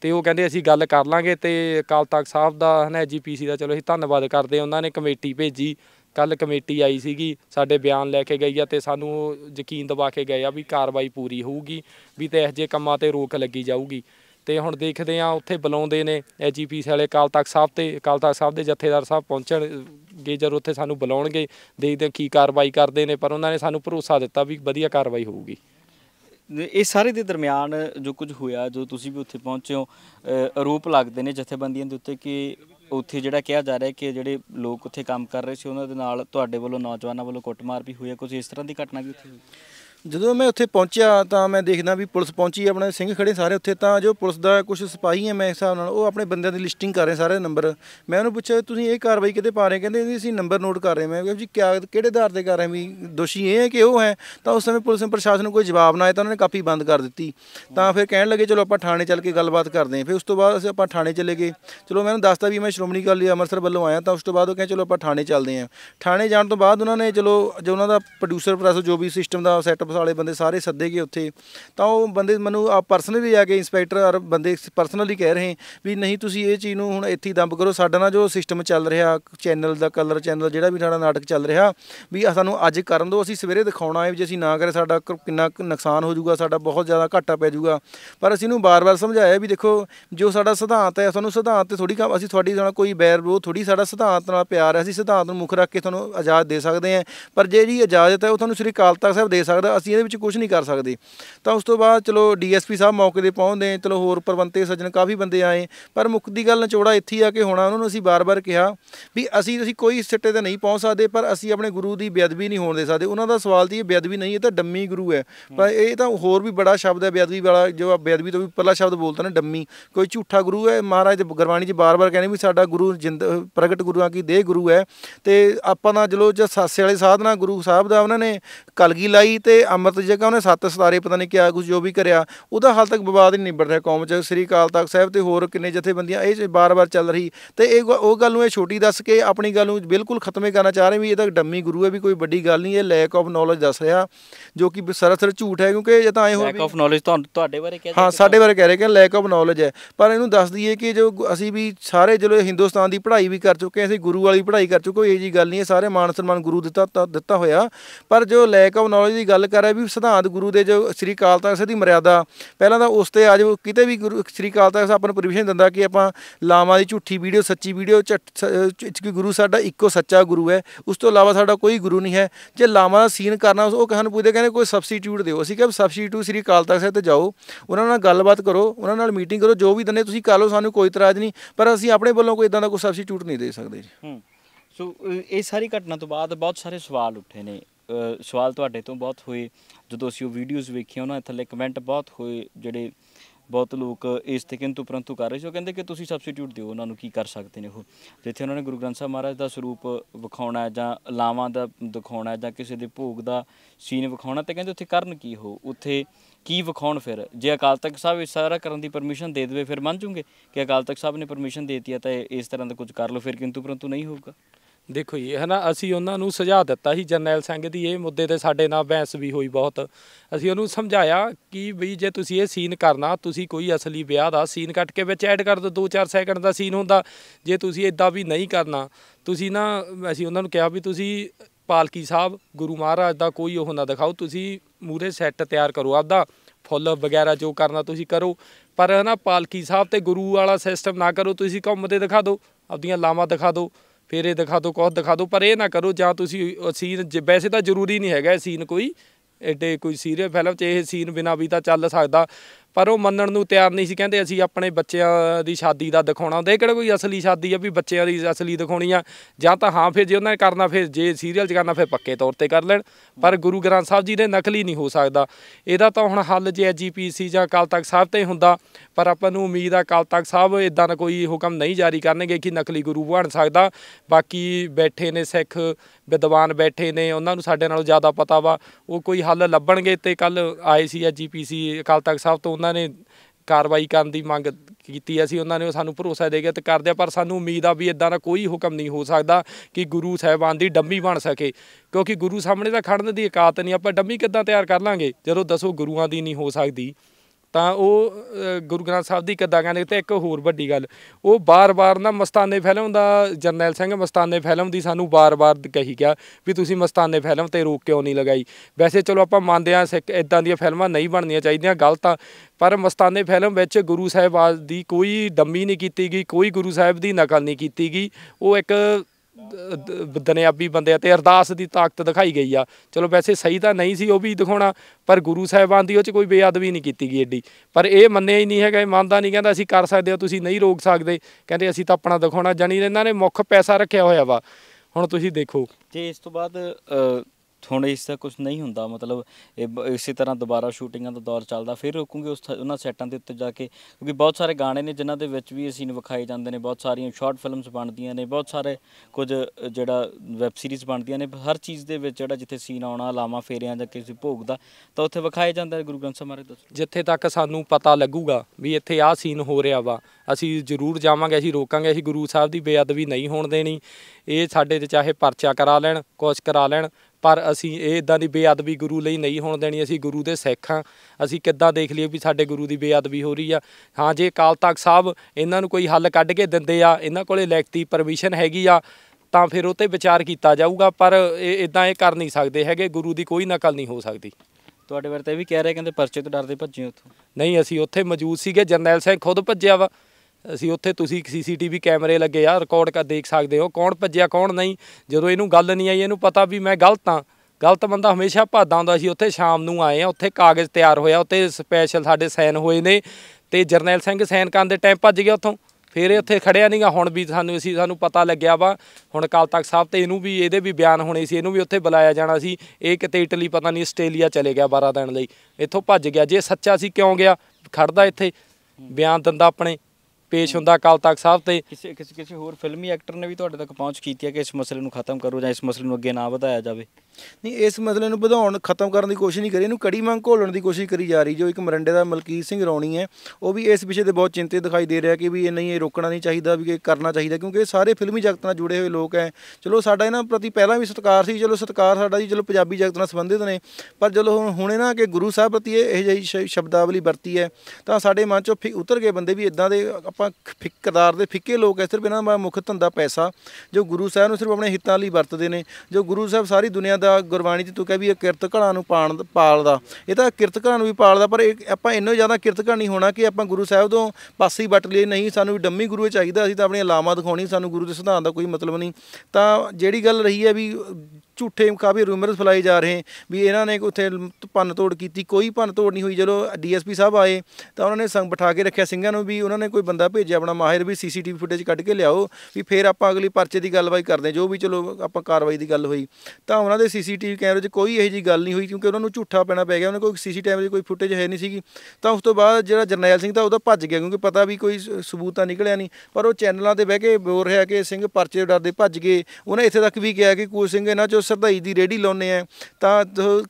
ਤੇ ਉਹ ਕਹਿੰਦੇ ਅਸੀਂ ਗੱਲ ਕਰ ਲਾਂਗੇ ਤੇ ਅਕਾਲ ਤਖਤ ਸਾਹਿਬ ਦਾ ਹਨਾ ਜੀਪੀਸੀ ਦਾ ਚਲੋ ਅਸੀਂ ਧੰਨਵਾਦ ਕਰਦੇ ਉਹਨਾਂ ਨੇ ਕਮੇਟੀ ਭੇਜੀ ਕੱਲ ਕਮੇਟੀ ਆਈ ਸੀਗੀ ਸਾਡੇ ਬਿਆਨ ਲੈ ਕੇ ਗਈ ਆ ਤੇ ਸਾਨੂੰ ਯਕੀਨ ਦਵਾ ਕੇ ਗਏ ਆ ਵੀ ਕਾਰਵਾਈ ਪੂਰੀ ਹੋਊਗੀ ਵੀ ਤੇ ਇਹ ਜੇ ਕੰਮਾਂ ਤੇ ਰੋਕ ਲੱਗੀ ਜਾਊਗੀ ਤੇ ਹੁਣ ਦੇਖਦੇ ਆ ਉੱਥੇ ਬੁਲਾਉਂਦੇ ਨੇ ਐਜੀਪੀ ਵਾਲੇ ਕਾਲ ਤੱਕ ਸਾਹਿਬ ਤੇ ਕਾਲ ਤੱਕ ਸਾਹਿਬ ਦੇ ਜਥੇਦਾਰ ਸਾਹਿਬ ਪਹੁੰਚਣਗੇ ਜਰ ਉੱਥੇ ਸਾਨੂੰ ਬੁਲਾਉਣਗੇ ਦੇਖਦੇ ਕੀ ਕਾਰਵਾਈ ਕਰਦੇ ਨੇ ਪਰ ਉਹਨਾਂ ਨੇ ਸਾਨੂੰ ਭਰੋਸਾ ਦਿੱਤਾ ਵੀ ਵਧੀਆ ਕਾਰਵਾਈ ਹੋਊਗੀ ਇਹ ਸਾਰੇ ਦੇ ਦਰਮਿਆਨ ਜੋ ਕੁਝ ਹੋਇਆ ਜੋ ਤੁਸੀਂ ਵੀ ਉੱਥੇ ਪਹੁੰਚੇ ਹੋ ਆਰੋਪ ਲੱਗਦੇ ਨੇ ਜਥੇਬੰਦੀਆਂ ਦੇ ਉੱਤੇ ਕਿ ਉੱਥੇ ਜਿਹੜਾ ਕਿਹਾ ਜਾ ਰਿਹਾ ਕਿ ਜਿਹੜੇ ਲੋਕ ਉੱਥੇ ਕੰਮ ਕਰ ਰਹੇ ਸੀ ਉਹਨਾਂ ਦੇ ਨਾਲ ਤੁਹਾਡੇ ਵੱਲੋਂ ਨੌਜਵਾਨਾਂ ਵੱਲੋਂ ਕੁੱਟਮਾਰ ਵੀ ਹੋਈ ਹੈ ਕੁਝ ਇਸ ਤਰ੍ਹਾਂ ਦੀ ਘਟਨਾ ਵੀ ਉੱਥੇ ਹੋਈ ਜਦੋਂ ਮੈਂ ਉੱਥੇ ਪਹੁੰਚਿਆ ਤਾਂ ਮੈਂ ਦੇਖਦਾ ਵੀ ਪੁਲਿਸ ਪਹੁੰਚੀ ਆਪਣੇ ਸਿੰਘ ਖੜੇ ਸਾਰੇ ਉੱਥੇ ਤਾਂ ਜੋ ਪੁਲਿਸ ਦਾ ਕੁਝ ਸਿਪਾਹੀ ਹੈ ਮੈਂ ਹਿਸਾਬ ਨਾਲ ਉਹ ਆਪਣੇ ਬੰਦਿਆਂ ਦੀ ਲਿਸਟਿੰਗ ਕਰ ਰਹੇ ਸਾਰੇ ਨੰਬਰ ਮੈਂ ਉਹਨੂੰ ਪੁੱਛਿਆ ਤੁਸੀਂ ਇਹ ਕਾਰਵਾਈ ਕਿਤੇ ਪਾ ਰਹੇ ਕਹਿੰਦੇ ਅਸੀਂ ਨੰਬਰ ਨੋਟ ਕਰ ਰਹੇ ਮੈਂ ਕਿਹਾ ਜੀ ਕਿਆ ਕਿਹੜੇ ਆਧਾਰ ਤੇ ਕਰ ਰਹੇ ਵੀ ਦੋਸ਼ੀ ਇਹ ਹੈ ਕਿ ਉਹ ਹੈ ਤਾਂ ਉਸ ਸਮੇਂ ਪੁਲਿਸ ਨੇ ਪ੍ਰਸ਼ਾਸਨ ਨੂੰ ਕੋਈ ਜਵਾਬ ਨਾ ਆਇਆ ਤਾਂ ਉਹਨਾਂ ਨੇ ਕਾਪੀ ਬੰਦ ਕਰ ਦਿੱਤੀ ਤਾਂ ਫਿਰ ਕਹਿਣ ਲੱਗੇ ਚਲੋ ਆਪਾਂ ਥਾਣੇ ਚੱਲ ਕੇ ਗੱਲਬਾਤ ਕਰਦੇ ਹਾਂ ਫਿਰ ਉਸ ਤੋਂ ਬਾਅਦ ਅਸੀਂ ਆਪਾਂ ਥਾਣੇ ਚਲੇ ਗਏ ਚਲੋ ਮੈਂ ਉਹਨੂੰ ਦੱਸਤਾ ਵੀ ਮੈਂ ਸ਼੍ਰੋਮਣੀ ਅਕਾਲੀ ਅੰਮ੍ਰਿਤਸਰ ਵੱਲੋਂ ਆਇਆ ਤਾਂ ਉਸ ਤੋਂ ਬਾਅਦ ਉਹ ਚਲੋ ਆਪਾਂ ਥਾਣੇ ਚੱਲਦੇ ਹਾਂ ਥਾਣੇ ਜਾਣ ਤੋਂ ਬਾਅਦ ਉਹਨਾਂ ਨੇ ਚਲੋ ਜੋ ਉਹਨਾਂ ਦਾ ਪ੍ਰੋਡਿਊਸਰ ਪ੍ਰੈਸ ਜੋ ਵੀ ਸਿਸਟਮ ਦਾ ਪੁਲਿਸ ਵਾਲੇ ਬੰਦੇ ਸਾਰੇ ਸੱਦੇ ਗਏ ਉੱਥੇ ਤਾਂ ਉਹ ਬੰਦੇ ਮੈਨੂੰ ਆ ਪਰਸਨਲੀ ਆ ਕੇ ਇਨਸਪੈਕਟਰ ਔਰ ਬੰਦੇ ਪਰਸਨਲੀ ਕਹਿ ਰਹੇ ਵੀ ਨਹੀਂ ਤੁਸੀਂ ਇਹ ਚੀਜ਼ ਨੂੰ ਹੁਣ ਇੱਥੇ ਦੰਬ ਕਰੋ ਸਾਡਾ ਨਾ ਜੋ ਸਿਸਟਮ ਚੱਲ ਰਿਹਾ ਚੈਨਲ ਦਾ ਕਲਰ ਚੈਨਲ ਜਿਹੜਾ ਵੀ ਸਾਡਾ ਨਾਟਕ ਚੱਲ ਰਿਹਾ ਵੀ ਸਾਨੂੰ ਅੱਜ ਕਰਨ ਦੋ ਅਸੀਂ ਸਵੇਰੇ ਦਿਖਾਉਣਾ ਹੈ ਜੇ ਅਸੀਂ ਨਾ ਕਰੇ ਸਾਡਾ ਕਿੰਨਾ ਨੁਕਸਾਨ ਹੋ ਜਾਊਗਾ ਸਾਡਾ ਬਹੁਤ ਜ਼ਿਆਦਾ ਘਾਟਾ ਪੈ ਜਾਊਗਾ ਪਰ ਅਸੀਂ ਇਹਨੂੰ ਬਾਰ-ਬਾਰ ਸਮਝਾਇਆ ਵੀ ਦੇਖੋ ਜੋ ਸਾਡਾ ਸਿਧਾਂਤ ਹੈ ਸਾਨੂੰ ਸਿਧਾਂਤ ਤੇ ਥੋੜੀ ਕੰਮ ਅਸੀਂ ਤੁਹਾਡੀ ਨਾਲ ਕੋਈ ਬੈਰ ਵਿਰੋਧ ਥੋੜੀ ਸਾਡਾ ਸਿਧਾਂਤ ਨਾਲ ਪਿਆਰ ਹੈ ਅਸੀਂ ਸਿਧਾਂਤ ਨੂੰ ਮੁੱਖ ਰੱਖ ਕੇ ਤੁਹਾਨੂੰ ਆਜ਼ਾਦ ਦੇ ਸਕਦੇ ਹਾਂ ਪਰ ਜੀ ਇਜਾਜ਼ਤ ਹੈ ਉਹ ਤੁਹਾਨੂੰ ਸ੍ਰੀ ਕਾਲਤਾ ਸਾਹਿਬ ਦੇ ਸਕਦਾ ਅਸੀਂ ਇਹਦੇ ਵਿੱਚ ਕੁਝ ਨਹੀਂ ਕਰ ਸਕਦੇ ਤਾਂ ਉਸ ਤੋਂ ਬਾਅਦ ਚਲੋ ਡੀਐਸਪੀ ਸਾਹਿਬ ਮੌਕੇ ਤੇ ਪਹੁੰਚਦੇ ਚਲੋ ਹੋਰ ਪ੍ਰਬੰਧਤੇ ਸੱਜਣ ਕਾਫੀ ਬੰਦੇ ਆਏ ਪਰ ਮੁੱਖ ਦੀ ਗੱਲ ਨਚੋੜਾ ਇੱਥੇ ਆ ਕੇ ਹੋਣਾ ਉਹਨਾਂ ਨੂੰ ਅਸੀਂ ਬਾਰ-ਬਾਰ ਕਿਹਾ ਵੀ ਅਸੀਂ ਅਸੀਂ ਕੋਈ ਸਿੱਟੇ ਤੇ ਨਹੀਂ ਪਹੁੰਚ ਸਕਦੇ ਪਰ ਅਸੀਂ ਆਪਣੇ ਗੁਰੂ ਦੀ ਬੇਅਦਬੀ ਨਹੀਂ ਹੋਣ ਦੇ ਸਕਦੇ ਉਹਨਾਂ ਦਾ ਸਵਾਲ ਦੀ ਇਹ ਬੇਅਦਬੀ ਨਹੀਂ ਇਹ ਤਾਂ ਡੰਮੀ ਗੁਰੂ ਹੈ ਪਰ ਇਹ ਤਾਂ ਹੋਰ ਵੀ ਬੜਾ ਸ਼ਬਦ ਹੈ ਬੇਅਦਬੀ ਵਾਲਾ ਜੋ ਬੇਅਦਬੀ ਤੋਂ ਵੀ ਪਹਿਲਾ ਸ਼ਬਦ ਬੋਲਦਾ ਨੇ ਡੰਮੀ ਕੋਈ ਝੂਠਾ ਗੁਰੂ ਹੈ ਮਹਾਰਾਜ ਦੇ ਗੁਰਬਾਣੀ 'ਚ ਬਾਰ-ਬਾਰ ਕਹਿੰਦੇ ਵੀ ਸਾਡਾ ਗੁਰੂ ਜਿੰਦ ਪ੍ਰਗਟ ਗੁਰੂਆਂ ਕੀ ਦੇਹ ਗੁਰੂ ਹੈ ਤੇ ਆਪਾਂ ਦਾ ਜਲੋ ਜ ਸਾਸੇ ਵਾਲੇ ਸਾਧਨਾ ਗੁਰੂ ਸਾਹਿਬ ਦਾ ਉਹਨਾਂ ਨੇ ਕਲਗੀ ਲਾਈ ਤੇ ਅਮਰਤ ਜਗਾ ਉਹਨੇ ਸੱਤ ਸਤਾਰੇ ਪਤਾ ਨਹੀਂ ਕਿਹਾ ਕੁਝ ਜੋ ਵੀ ਕਰਿਆ ਉਹਦਾ ਹਾਲ ਤੱਕ ਵਿਵਾਦ ਨਹੀਂ ਨਿਬੜ ਰਿਹਾ ਕੌਮ 'ਚ ਸ੍ਰੀ ਅਕਾਲ ਤਖਤ ਸਾਹਿਬ ਤੇ ਹੋਰ ਕਿੰਨੇ ਜਥੇਬੰਦੀਆਂ ਇਹ ਬਾਰ-ਬਾਰ ਚੱਲ ਰਹੀ ਤੇ ਇਹ ਉਹ ਗੱਲ ਨੂੰ ਇਹ ਛੋਟੀ ਦੱਸ ਕੇ ਆਪਣੀ ਗੱਲ ਨੂੰ ਬਿਲਕੁਲ ਖਤਮੇ ਕਰਨਾ ਚਾਹ ਰਹੇ ਵੀ ਇਹ ਤਾਂ ਡੰਮੀ ਗੁਰੂ ਹੈ ਵੀ ਕੋਈ ਵੱਡੀ ਗੱਲ ਨਹੀਂ ਇਹ ਲੈਕ ਆਫ ਨੌਲੇਜ ਦੱਸ ਰਿਹਾ ਜੋ ਕਿ ਸਰਾਸਰ ਝੂਠ ਹੈ ਕਿਉਂਕਿ ਇਹ ਤਾਂ ਇਹ ਹੋ ਲੈਕ ਆਫ ਨੌਲੇਜ ਤੁਹਾਡੇ ਬਾਰੇ ਕਹਿੰਦੇ ਹਾਂ ਸਾਡੇ ਬਾਰੇ ਕਹਿ ਰਹੇ ਕਿ ਲੈਕ ਆਫ ਨੌਲੇਜ ਹੈ ਪਰ ਇਹਨੂੰ ਦੱਸ ਦਈਏ ਕਿ ਜੋ ਅਸੀਂ ਵੀ ਸਾਰੇ ਜਿਹੜੇ ਹਿੰਦੁਸਤਾਨ ਦੀ ਪੜ੍ਹਾਈ ਵੀ ਕਰ ਚੁੱਕੇ ਅਸੀਂ ਗੁਰੂ ਵਾਲੀ ਪੜ੍ਹਾਈ ਕਰ ਚੁੱਕੇ ਕੋਈ ਇਹ ਜੀ ਗੱਲ ਨਹੀਂ ਹੈ ਸਾਰੇ ਮਾਨ ਸਨਮਾਨ ਗੁਰੂ ਦਿੱਤਾ ਦਿੱਤਾ ਹੋਇਆ ਪਰ ਜੋ ਲੈਕ ਆਫ ਨੌਲੇਜ ਦੀ ਗੱਲ ਕਰ ਕਰ ਰਿਹਾ ਵੀ ਸਿਧਾਂਤ ਗੁਰੂ ਦੇ ਜੋ ਸ੍ਰੀ ਕਾਲ ਤਖਤ ਸਾਹਿਬ ਦੀ ਮਰਿਆਦਾ ਪਹਿਲਾਂ ਤਾਂ ਉਸ ਤੇ ਅੱਜ ਕਿਤੇ ਵੀ ਗੁਰੂ ਸ੍ਰੀ ਕਾਲ ਤਖਤ ਸਾਹਿਬ ਆਪਾਂ ਨੂੰ ਪਰਮਿਸ਼ਨ ਦਿੰਦਾ ਕਿ ਆਪਾਂ ਲਾਵਾਂ ਦੀ ਝੂਠੀ ਵੀਡੀਓ ਸੱਚੀ ਵੀਡੀਓ ਕਿ ਗੁਰੂ ਸਾਡਾ ਇੱਕੋ ਸੱਚਾ ਗੁਰੂ ਹੈ ਉਸ ਤੋਂ ਇਲਾਵਾ ਸਾਡਾ ਕੋਈ ਗੁਰੂ ਨਹੀਂ ਹੈ ਜੇ ਲਾਵਾਂ ਦਾ ਸੀਨ ਕਰਨਾ ਉਹ ਕਹਨ ਪੁੱਛਦੇ ਕਹਿੰਦੇ ਕੋਈ ਸਬਸਟੀਟਿਊਟ ਦਿਓ ਅਸੀਂ ਕਿਹਾ ਸਬਸਟੀਟਿਊਟ ਸ੍ਰੀ ਕਾਲ ਤਖਤ ਸਾਹਿਬ ਤੇ ਜਾਓ ਉਹਨਾਂ ਨਾਲ ਗੱਲਬਾਤ ਕਰੋ ਉਹਨਾਂ ਨਾਲ ਮੀਟਿੰਗ ਕਰੋ ਜੋ ਵੀ ਦਨੇ ਤੁਸੀਂ ਕਰ ਲਓ ਸਾਨੂੰ ਕੋਈ ਇਤਰਾਜ਼ ਨਹੀਂ ਪਰ ਅਸੀਂ ਆਪਣੇ ਵੱਲੋਂ ਕੋਈ ਇਦਾਂ ਦਾ ਕੋਈ ਸਬਸਟੀਟਿਊਟ ਨਹੀਂ ਦੇ ਸਕਦੇ ਜੀ ਸੋ ਇਹ ਸਾਰੀ ਘਟਨਾ ਤੋਂ ਬਾਅਦ ਬਹੁਤ ਸਾਰੇ ਸਵਾਲ ਉੱਠੇ ਨੇ ਸਵਾਲ ਤੁਹਾਡੇ ਤੋਂ ਬਹੁਤ ਹੋਏ ਜਦੋਂ ਅਸੀਂ ਉਹ ਵੀਡੀਓਜ਼ ਵੇਖੀਆਂ ਉਹਨਾਂ ਥੱਲੇ ਕਮੈਂਟ ਬਹੁਤ ਹੋਏ ਜਿਹੜੇ ਬਹੁਤ ਲੋਕ ਇਸ ਤੇ ਕਿੰਤੂ ਪਰੰਤੂ ਕਰ ਰਹੇ ਸੀ ਉਹ ਕਹਿੰਦੇ ਕਿ ਤੁਸੀਂ ਸਬਸਟੀਟਿਊਟ ਦਿਓ ਉਹਨਾਂ ਨੂੰ ਕੀ ਕਰ ਸਕਦੇ ਨੇ ਉਹ ਜਿੱਥੇ ਉਹਨਾਂ ਨੇ ਗੁਰੂ ਗ੍ਰੰਥ ਸਾਹਿਬ ਮਹਾਰਾਜ ਦਾ ਸਰੂਪ ਵਿਖਾਉਣਾ ਜਾਂ ਲਾਵਾਂ ਦਾ ਦਿਖਾਉਣਾ ਜਾਂ ਕਿਸੇ ਦੇ ਭੋਗ ਦਾ ਸੀਨ ਵਿਖਾਉਣਾ ਤੇ ਕਹਿੰਦੇ ਉੱਥੇ ਕਰਨ ਕੀ ਹੋ ਉੱਥੇ ਕੀ ਵਿਖਾਉਣ ਫਿਰ ਜੇ ਅਕਾਲ ਤਖਤ ਸਾਹਿਬ ਇਹ ਸਾਰਾ ਕਰਨ ਦੀ ਪਰਮਿਸ਼ਨ ਦੇ ਦੇਵੇ ਫਿਰ ਮੰਨ ਜੂਗੇ ਕਿ ਅਕਾਲ ਤਖਤ ਸਾਹਿਬ ਨੇ ਪਰਮਿਸ਼ਨ ਦੇਤੀ ਹੈ ਤਾਂ ਇਸ ਤਰ੍ਹਾਂ ਦਾ ਕੁਝ ਕਰ ਲਓ ਫਿਰ ਕਿੰਤੂ ਪਰੰਤੂ ਨਹੀਂ ਹੋਊਗਾ ਦੇਖੋ ਜੀ ਹਨਾ ਅਸੀਂ ਉਹਨਾਂ ਨੂੰ ਸੁਝਾਅ ਦਿੱਤਾ ਸੀ ਜਰਨੈਲ ਸਿੰਘ ਦੀ ਇਹ ਮੁੱਦੇ ਤੇ ਸਾਡੇ ਨਾਲ ਬਹਿਸ ਵੀ ਹੋਈ ਬਹੁਤ ਅਸੀਂ ਉਹਨੂੰ ਸਮਝਾਇਆ ਕਿ ਵੀ ਜੇ ਤੁਸੀਂ ਇਹ ਸੀਨ ਕਰਨਾ ਤੁਸੀਂ ਕੋਈ ਅਸਲੀ ਵਿਆਹ ਦਾ ਸੀਨ ਕੱਟ ਕੇ ਵਿੱਚ ਐਡ ਕਰ ਦਿਓ 2-4 ਸੈਕਿੰਡ ਦਾ ਸੀਨ ਹੁੰਦਾ ਜੇ ਤੁਸੀਂ ਇਦਾਂ ਵੀ ਨਹੀਂ ਕਰਨਾ ਤੁਸੀਂ ਨਾ ਅਸੀਂ ਉਹਨਾਂ ਨੂੰ ਕਿਹਾ ਵੀ ਤੁਸੀਂ ਪਾਲਕੀ ਸਾਹਿਬ ਗੁਰੂ ਮਹਾਰਾਜ ਦਾ ਕੋਈ ਉਹ ਨਾ ਦਿਖਾਓ ਤੁਸੀਂ ਮੂਰੇ ਸੈੱਟ ਤਿਆਰ ਕਰੋ ਆਪਦਾ ਫੁੱਲ ਵਗੈਰਾ ਜੋ ਕਰਨਾ ਤੁਸੀਂ ਕਰੋ ਪਰ ਹਨਾ ਪਾਲਕੀ ਸਾਹਿਬ ਤੇ ਗੁਰੂ ਵਾਲਾ ਸਿਸਟਮ ਨਾ ਕਰੋ ਤੁਸੀਂ ਘੁੰਮਦੇ ਦਿਖਾ ਦਿਓ ਆਪਦੀਆਂ ਲਾਵਾਂ ਦਿਖਾ ਦਿਓ ਫਿਰ ਇਹ ਦਿਖਾ ਦੋ ਕੁਝ ਦਿਖਾ ਦੋ ਪਰ ਇਹ ਨਾ ਕਰੋ ਜਾਂ ਤੁਸੀਂ ਸੀਨ ਵੈਸੇ ਤਾਂ ਜ਼ਰੂਰੀ ਨਹੀਂ ਹੈਗਾ ਇਹ ਸੀਨ ਕੋਈ ਐਡੇ ਕੋਈ ਸੀਰੀਅਸ ਫਿਲਮ 'ਚ ਇਹ ਸੀਨ ਬਿਨਾ ਵੀ ਤਾਂ ਚੱਲ ਸਕਦਾ ਪਰ ਉਹ ਮੰਨਣ ਨੂੰ ਤਿਆਰ ਨਹੀਂ ਸੀ ਕਹਿੰਦੇ ਅਸੀਂ ਆਪਣੇ ਬੱਚਿਆਂ ਦੀ ਸ਼ਾਦੀ ਦਾ ਦਿਖਾਉਣਾ ਹੁੰਦਾ ਇਹ ਕਿਹੜਾ ਕੋਈ ਅਸਲੀ ਸ਼ਾਦੀ ਆ ਵੀ ਬੱਚਿਆਂ ਦੀ ਅਸਲੀ ਦਿਖਾਉਣੀ ਆ ਜਾਂ ਤਾਂ ਹਾਂ ਫਿਰ ਜੇ ਉਹਨਾਂ ਨੇ ਕਰਨਾ ਫਿਰ ਜੇ ਸੀਰੀਅਲ ਚ ਕਰਨਾ ਫਿਰ ਪੱਕੇ ਤੌਰ ਤੇ ਕਰ ਲੈਣ ਪਰ ਗੁਰੂ ਗ੍ਰੰਥ ਸਾਹਿਬ ਜੀ ਦੇ ਨਕਲੀ ਨਹੀਂ ਹੋ ਸਕਦਾ ਇਹਦਾ ਤਾਂ ਹੁਣ ਹੱਲ ਜੇ ਜੀਪੀਸੀ ਜਾਂ ਕੱਲ ਤੱਕ ਸਾਹਿਬ ਤੇ ਹੁੰਦਾ ਪਰ ਆਪਾਂ ਨੂੰ ਉਮੀਦ ਆ ਕੱਲ ਤੱਕ ਸਾਹਿਬ ਇਦਾਂ ਦਾ ਕੋਈ ਹੁਕਮ ਨਹੀਂ ਜਾਰੀ ਕਰਨਗੇ ਕਿ ਨਕਲੀ ਗੁਰੂ ਬਣ ਸਕਦਾ ਬਾਕੀ ਬੈਠੇ ਨੇ ਸਿੱਖ ਵਿਦਵਾਨ ਬੈਠੇ ਨੇ ਉਹਨਾਂ ਨੂੰ ਸਾਡੇ ਨਾਲੋਂ ਜ਼ਿਆਦਾ ਪਤਾ ਵਾ ਉਹ ਕੋਈ ਹੱਲ ਲੱਭਣਗੇ ਤੇ ਕੱਲ ਆਏ ਸੀ ਜੀਪੀਸੀ ਅਕਾਲ ਤੱਕ ਸਾਹਿਬ ਤੋਂ ਉਹਨਾਂ ਨੇ ਕਾਰਵਾਈ ਕਰਨ ਦੀ ਮੰਗ ਕੀਤੀ ਅਸੀਂ ਉਹਨਾਂ ਨੇ ਸਾਨੂੰ ਭਰੋਸਾ ਦੇ ਗਿਆ ਤੇ ਕਰਦੇ ਪਰ ਸਾਨੂੰ ਉਮੀਦ ਆ ਵੀ ਇਦਾਂ ਦਾ ਕੋਈ ਹੁਕਮ ਨਹੀਂ ਹੋ ਸਕਦਾ ਕਿ ਗੁਰੂ ਸਾਹਿਬਾਨ ਦੀ ਡੰਮੀ ਬਣ ਸਕੇ ਕਿਉਂਕਿ ਗੁਰੂ ਸਾਹਮਣੇ ਤਾਂ ਖੜਨ ਦੀ ਇਕਾਤ ਨਹੀਂ ਆਪਾਂ ਡੰਮੀ ਕਿੱਦਾਂ ਤਿਆਰ ਕਰ ਲਾਂਗੇ ਜਦੋਂ ਦੱਸੋ ਗੁਰੂਆਂ ਦੀ ਨਹੀਂ ਹੋ ਸਕਦੀ ਤਾਂ ਉਹ ਗੁਰੂ ਗ੍ਰੰਥ ਸਾਹਿਬ ਦੀ ਕਿੱਦਾਂ ਕਹਿੰਦੇ ਤੇ ਇੱਕ ਹੋਰ ਵੱਡੀ ਗੱਲ ਉਹ ਬਾਰ-ਬਾਰ ਨਾ ਮਸਤਾਨੇ ਫਿਲਮ ਦਾ ਜਰਨੈਲ ਸਿੰਘ ਮਸਤਾਨੇ ਫਿਲਮ ਦੀ ਸਾਨੂੰ ਬਾਰ-ਬਾਰ ਕਹੀ ਗਿਆ ਵੀ ਤੁਸੀਂ ਮਸਤਾਨੇ ਫਿਲਮ ਤੇ ਰੋਕ ਕਿਉਂ ਨਹੀਂ ਲਗਾਈ ਵੈਸੇ ਚਲੋ ਆਪਾਂ ਮੰਨਦੇ ਆ ਸਿੱਖ ਇਦਾਂ ਦੀਆਂ ਫਿਲਮਾਂ ਨਹੀਂ ਬਣਨੀਆਂ ਚਾਹੀਦੀਆਂ ਗਲਤ ਆ ਪਰ ਮਸਤਾਨੇ ਫਿਲਮ ਵਿੱਚ ਗੁਰੂ ਸਾਹਿਬ ਦੀ ਕੋਈ ਡੰਮੀ ਨਹੀਂ ਕੀਤੀ ਗਈ ਕੋਈ ਗੁਰੂ ਸਾਹਿਬ ਦੀ ਨਕਲ ਨਹੀਂ ਕੀਤੀ ਗਈ ਉਹ ਇੱਕ ਦੁਨਿਆਵੀ ਬੰਦੇ ਤੇ ਅਰਦਾਸ ਦੀ ਤਾਕਤ ਦਿਖਾਈ ਗਈ ਆ ਚਲੋ ਵੈਸੇ ਸਹੀ ਤਾਂ ਨਹੀਂ ਸੀ ਉਹ ਵੀ ਦਿਖਾਉਣਾ ਪਰ ਗੁਰੂ ਸਾਹਿਬਾਨ ਦੀ ਉਹ 'ਚ ਕੋਈ ਬੇਅਦਬੀ ਨਹੀਂ ਕੀਤੀ ਗਈ ਏਡੀ ਪਰ ਇਹ ਮੰਨਿਆ ਹੀ ਨਹੀਂ ਹੈਗਾ ਇਹ ਮੰਨਦਾ ਨਹੀਂ ਕਹਿੰਦਾ ਅਸੀਂ ਕਰ ਸਕਦੇ ਹਾਂ ਤੁਸੀਂ ਨਹੀਂ ਰੋਕ ਸਕਦੇ ਕਹਿੰਦੇ ਅਸੀਂ ਤਾਂ ਆਪਣਾ ਦਿਖਾਉਣਾ ਜਾਨੀ ਇਹਨਾਂ ਨੇ ਮੁੱਖ ਪੈਸਾ ਰੱਖਿਆ ਹੋਇਆ ਵਾ ਹੁਣ ਤੁਸੀਂ ਦੇਖੋ ਜੇ ਇਸ ਤੋਂ ਬਾਅਦ ਹੁਣ ਇਸ ਦਾ ਕੁਝ ਨਹੀਂ ਹੁੰਦਾ ਮਤਲਬ ਇਸੇ ਤਰ੍ਹਾਂ ਦੁਬਾਰਾ ਸ਼ੂਟਿੰਗਾਂ ਦਾ ਦੌਰ ਚੱਲਦਾ ਫਿਰ ਰੁਕੂਗੇ ਉਸ ਉਹਨਾਂ ਸੈਟਾਂ ਦੇ ਉੱਤੇ ਜਾ ਕੇ ਕਿਉਂਕਿ ਬਹੁਤ ਸਾਰੇ ਗਾਣੇ ਨੇ ਜਿਨ੍ਹਾਂ ਦੇ ਵਿੱਚ ਵੀ ਸੀਨ ਵਿਖਾਏ ਜਾਂਦੇ ਨੇ ਬਹੁਤ ਸਾਰੀਆਂ ਸ਼ਾਰਟ ਫਿਲਮਸ ਬਣਦੀਆਂ ਨੇ ਬਹੁਤ ਸਾਰੇ ਕੁਝ ਜਿਹੜਾ ਵੈਬ ਸੀਰੀਜ਼ ਬਣਦੀਆਂ ਨੇ ਹਰ ਚੀਜ਼ ਦੇ ਵਿੱਚ ਜਿਹੜਾ ਜਿੱਥੇ ਸੀਨ ਆਉਣਾ ਲਾਵਾ ਫੇਰਿਆਂ ਜਾਂ ਕਿਸੇ ਭੋਗ ਦਾ ਤਾਂ ਉੱਥੇ ਵਿਖਾਏ ਜਾਂਦਾ ਗੁਰੂ ਗ੍ਰੰਥ ਸਾਹਿਬ ਮਹਾਰਾਜ ਦੱਸੋ ਜਿੱਥੇ ਤੱਕ ਸਾਨੂੰ ਪਤਾ ਲੱਗੂਗਾ ਵੀ ਇੱਥੇ ਆਹ ਸੀਨ ਹੋ ਰਿਹਾ ਵਾ ਅਸੀਂ ਜ਼ਰੂਰ ਜਾਵਾਂਗੇ ਅਸੀਂ ਰੋਕਾਂਗੇ ਅਸੀਂ ਗੁਰੂ ਸਾਹਿਬ ਦੀ ਬੇਅਦਬੀ ਨਹੀਂ ਹੋਣ ਦੇਣੀ ਇਹ ਸਾਡੇ ਤੇ ਚਾਹੇ ਪਰਚਾ ਕਰਾ ਲੈਣ ਕੁਛ ਕਰਾ ਲੈਣ ਪਰ ਅਸੀਂ ਇਹ ਇਦਾਂ ਦੀ ਬੇਅਦਬੀ ਗੁਰੂ ਲਈ ਨਹੀਂ ਹੋਣ ਦੇਣੀ ਅਸੀਂ ਗੁਰੂ ਦੇ ਸਿੱਖ ਹਾਂ ਅਸੀਂ ਕਿੱਦਾਂ ਦੇਖ ਲਈਏ ਵੀ ਸਾਡੇ ਗੁਰੂ ਦੀ ਬੇਅਦਬੀ ਹੋ ਰਹੀ ਆ ਹਾਂ ਜੇ ਅਕਾਲ ਤਖਤ ਸਾਹਿਬ ਇਹਨਾਂ ਨੂੰ ਕੋਈ ਹੱਲ ਕੱਢ ਕੇ ਦਿੰਦੇ ਆ ਇਹਨਾਂ ਕੋਲੇ ਲਿਖਤੀ ਪਰਮਿਸ਼ਨ ਹੈਗੀ ਆ ਤਾਂ ਫਿਰ ਉਹ ਤੇ ਵਿਚਾਰ ਕੀਤਾ ਜਾਊਗਾ ਪਰ ਇਹ ਇਦਾਂ ਇਹ ਕਰ ਨਹੀਂ ਸਕਦੇ ਹੈਗੇ ਗੁਰੂ ਦੀ ਕੋਈ ਨਕਲ ਨਹੀਂ ਹੋ ਸਕਦੀ ਤੁਹਾਡੇ ਵਰਤੇ ਵੀ ਕਹਿ ਰਹੇ ਕਹਿੰਦੇ ਪਰਚੇ ਤੋਂ ਡਰਦੇ ਭੱਜੇ ਉੱਥੋਂ ਨਹੀਂ ਅਸੀਂ ਉੱਥੇ ਮੌਜੂਦ ਸੀਗੇ ਜਰਨੈਲ ਸਿੰਘ ਖੁਦ ਭੱਜਿਆ ਵਾ ਅਸੀਂ ਉੱਥੇ ਤੁਸੀਂ ਸੀਸੀਟੀਵੀ ਕੈਮਰੇ ਲੱਗੇ ਆ ਰਿਕਾਰਡ ਕਰ ਦੇਖ ਸਕਦੇ ਹੋ ਕੌਣ ਭੱਜਿਆ ਕੌਣ ਨਹੀਂ ਜਦੋਂ ਇਹਨੂੰ ਗੱਲ ਨਹੀਂ ਆਈ ਇਹਨੂੰ ਪਤਾ ਵੀ ਮੈਂ ਗਲਤ ਆ ਗਲਤ ਬੰਦਾ ਹਮੇਸ਼ਾ ਭਾਦਾ ਹੁੰਦਾ ਸੀ ਉੱਥੇ ਸ਼ਾਮ ਨੂੰ ਆਏ ਆ ਉੱਥੇ ਕਾਗਜ਼ ਤਿਆਰ ਹੋਇਆ ਉੱਥੇ ਸਪੈਸ਼ਲ ਸਾਡੇ ਸਾਈਨ ਹੋਏ ਨੇ ਤੇ ਜਰਨੈਲ ਸਿੰਘ ਸਾਈਨ ਕਰਨ ਦੇ ਟਾਈਮ ਭੱਜ ਗਿਆ ਉੱਥੋਂ ਫੇਰ ਉੱਥੇ ਖੜਿਆ ਨਹੀਂਗਾ ਹੁਣ ਵੀ ਸਾਨੂੰ ਅਸੀਂ ਸਾਨੂੰ ਪਤਾ ਲੱਗਿਆ ਵਾ ਹੁਣ ਕੱਲ ਤੱਕ ਸਾਹਿਬ ਤੇ ਇਹਨੂੰ ਵੀ ਇਹਦੇ ਵੀ ਬਿਆਨ ਹੋਣੇ ਸੀ ਇਹਨੂੰ ਵੀ ਉੱਥੇ ਬੁਲਾਇਆ ਜਾਣਾ ਸੀ ਇਹ ਕਿਤੇ ਇਟਲੀ ਪਤਾ ਨਹੀਂ ਆਸਟ੍ਰੇਲੀਆ ਚਲੇ ਗਿਆ 12 ਦਿਨ ਲਈ ਇੱਥੋਂ ਭੱਜ ਗਿਆ ਜੇ ਸੱਚਾ ਸੀ ਕਿਉਂ ਗਿਆ ਖੜਦਾ ਇੱਥੇ ਬਿਆਨ ਦਿੰਦਾ ਆਪਣੇ ਪੇਸ਼ ਹੁੰਦਾ ਅਕਾਲ ਤੱਕ ਸਾਹਿਬ ਤੇ ਕਿਸੇ ਕਿਸੇ ਕਿਸੇ ਹੋਰ ਫਿਲਮੀ ਐਕਟਰ ਨੇ ਵੀ ਤੁਹਾਡੇ ਤੱਕ ਪਹੁੰਚ ਕੀਤੀ ਹੈ ਕਿ ਇਸ ਮਸਲੇ ਨੂੰ ਖਤਮ ਕਰੋ ਜਾਂ ਇਸ ਮਸਲੇ ਨੂੰ ਅੱਗੇ ਨਾ ਵਧਾਇਆ ਜਾਵੇ ਨਹੀਂ ਇਸ ਮਸਲੇ ਨੂੰ ਵਧਾਉਣ ਖਤਮ ਕਰਨ ਦੀ ਕੋਸ਼ਿਸ਼ ਨਹੀਂ ਕਰੀ ਇਹਨੂੰ ਕੜੀ ਮੰਗ ਘੋਲਣ ਦੀ ਕੋਸ਼ਿਸ਼ ਕਰੀ ਜਾ ਰਹੀ ਜੋ ਇੱਕ ਮਰੰਡੇ ਦਾ ਮਲਕੀਤ ਸਿੰਘ ਰੌਣੀ ਹੈ ਉਹ ਵੀ ਇਸ ਵਿਸ਼ੇ ਤੇ ਬਹੁਤ ਚਿੰਤਿਤ ਦਿਖਾਈ ਦੇ ਰਿਹਾ ਕਿ ਵੀ ਇਹ ਨਹੀਂ ਇਹ ਰੋਕਣਾ ਨਹੀਂ ਚਾਹੀਦਾ ਵੀ ਇਹ ਕਰਨਾ ਚਾਹੀਦਾ ਕਿਉਂਕਿ ਇਹ ਸਾਰੇ ਫਿਲਮੀ ਜਗਤ ਨਾਲ ਜੁੜੇ ਹੋਏ ਲੋਕ ਹੈ ਚਲੋ ਸਾਡਾ ਇਹਨਾਂ ਪ੍ਰਤੀ ਪਹਿਲਾਂ ਵੀ ਸਤਿਕਾਰ ਸੀ ਚਲੋ ਸਤਿਕਾਰ ਸਾਡਾ ਜੀ ਚਲੋ ਪੰਜਾਬੀ ਜਗਤ ਨਾਲ ਸੰਬੰਧਿਤ ਨੇ ਪਰ ਚਲੋ ਹੁਣ ਇਹ ਨਾ ਕਿ ਗੁਰੂ ਸਾਹਿਬ ਪ੍ਰਤੀ ਇਹ ਜਿਹੀ ਸ਼ਬਦਾਵਲੀ ਵਰਤੀ ਹੈ ਤਾਂ ਸਾਡੇ ਮਨ ਚੋਂ ਉਤਰ ਗਏ ਬੰਦੇ ਵੀ ਇਦਾਂ ਦੇ ਆਪਾਂ ਫਿੱਕਰਦਾਰ ਦੇ ਫਿੱਕੇ ਲੋਕ ਐ ਸਿਰਫ ਇਹਨਾਂ ਦਾ ਮੁੱਖ ਧੰਦਾ ਪੈਸਾ ਜੋ ਗੁਰੂ ਸਾਹਿਬ ਨੂੰ ਸਿਰਫ ਆਪਣੇ ਹਿੱਤਾਂ ਲਈ ਵਰਤਦੇ ਨੇ ਜੋ ਗੁਰੂ ਸਾਹਿਬ ਸਾਰੀ ਦੁਨੀਆ ਦਾ ਗੁਰਬਾਣੀ 'ਚ ਤੂੰ ਕਹਿ ਵੀ ਇਹ ਕਿਰਤ ਘੜਾਂ ਨੂੰ ਪਾਲ ਪਾਲਦਾ ਇਹ ਤਾਂ ਕਿਰਤ ਘੜਾਂ ਨੂੰ ਵੀ ਪਾਲਦਾ ਪਰ ਇਹ ਆਪਾਂ ਇੰਨੋ ਜ਼ਿਆਦਾ ਕਿਰਤ ਘੜ ਨਹੀਂ ਹੋਣਾ ਕਿ ਆਪਾਂ ਗੁਰੂ ਸਾਹਿਬ ਤੋਂ ਪਾਸੇ ਵਟ ਲਈ ਨਹੀਂ ਸਾਨੂੰ ਵੀ ਡੰਮੀ ਗੁਰੂ ਚਾਹੀਦਾ ਅਸੀਂ ਤਾਂ ਆਪਣੀਆਂ ਲਾਮਾ ਦਿਖਾਉਣੀ ਸਾਨੂੰ ਗੁਰੂ ਦੇ ਸਿਧਾਂਤ ਦਾ ਕੋਈ ਮਤਲਬ ਨਹੀਂ ਤਾਂ ਜਿਹੜੀ ਗੱਲ ਰਹੀ ਹੈ ਵੀ ਝੂਠੇ ਕਾਫੀ ਰੂਮਰਸ ਫਲਾਈ ਜਾ ਰਹੇ ਵੀ ਇਹਨਾਂ ਨੇ ਉੱਥੇ ਪੰਨ ਤੋੜ ਕੀਤੀ ਕੋਈ ਪੰਨ ਤੋੜ ਨਹੀਂ ਹੋਈ ਜਦੋਂ ਡੀਐਸਪੀ ਸਾਹਿਬ ਆਏ ਤਾਂ ਉਹਨਾਂ ਨੇ ਸੰਗ ਬਿਠਾ ਕੇ ਰੱਖਿਆ ਸਿੰਘਾਂ ਨੂੰ ਵੀ ਉਹਨਾਂ ਨੇ ਕੋਈ ਬੰਦਾ ਭੇਜਿਆ ਆਪਣਾ ਮਾਹਿਰ ਵੀ ਸੀਸੀਟੀਵੀ ਫੁਟੇਜ ਕੱਢ ਕੇ ਲਿਆਓ ਵੀ ਫਿਰ ਆਪਾਂ ਅਗਲੀ ਪਰਚੇ ਦੀ ਗੱਲਬਾਤ ਕਰਦੇ ਜੋ ਵੀ ਚਲੋ ਆਪਾਂ ਕਾਰਵਾਈ ਦੀ ਗੱਲ ਹੋਈ ਤਾਂ ਉਹਨਾਂ ਦੇ ਸੀਸੀਟੀਵੀ ਕੈਮਰੇ 'ਚ ਕੋਈ ਇਹੋ ਜੀ ਗੱਲ ਨਹੀਂ ਹੋਈ ਕਿਉਂਕਿ ਉਹਨਾਂ ਨੂੰ ਝੂਠਾ ਪੈਣਾ ਪੈ ਗਿਆ ਉਹਨਾਂ ਕੋਈ ਸੀਸੀਟੀਵੀ 'ਚ ਕੋਈ ਫੁਟੇਜ ਹੈ ਨਹੀਂ ਸੀਗੀ ਤਾਂ ਉਸ ਤੋਂ ਬਾਅਦ ਜਿਹੜਾ ਜਰਨੈਲ ਸਿੰਘ ਤਾਂ ਉਹਦਾ ਭੱਜ ਗਿਆ ਕਿਉਂਕਿ ਪਤਾ ਵੀ ਕੋਈ ਸਬੂਤਾਂ ਨਿਕਲਿਆ ਨਹੀਂ ਪਰ ਉਹ ਚੈਨਲਾਂ ਤੇ ਬਹਿ ਕੇ ਬੋਲ ਰਿਹਾ ਕਿ ਸਿੰਘ ਪਰਚੇ ਡਰਦੇ ਭੱਜ ਗਏ ਉਹਨੇ ਇੱਥੇ ਤੱਕ ਵੀ ਕਿਹਾ ਕਿ ਕੋਈ ਸਿੰਘ ਇਹਨਾਂ 'ਚੋਂ ਸ਼ਰਧਾਈ ਦੀ ਰੇੜੀ ਲਾਉਨੇ ਆ ਤਾਂ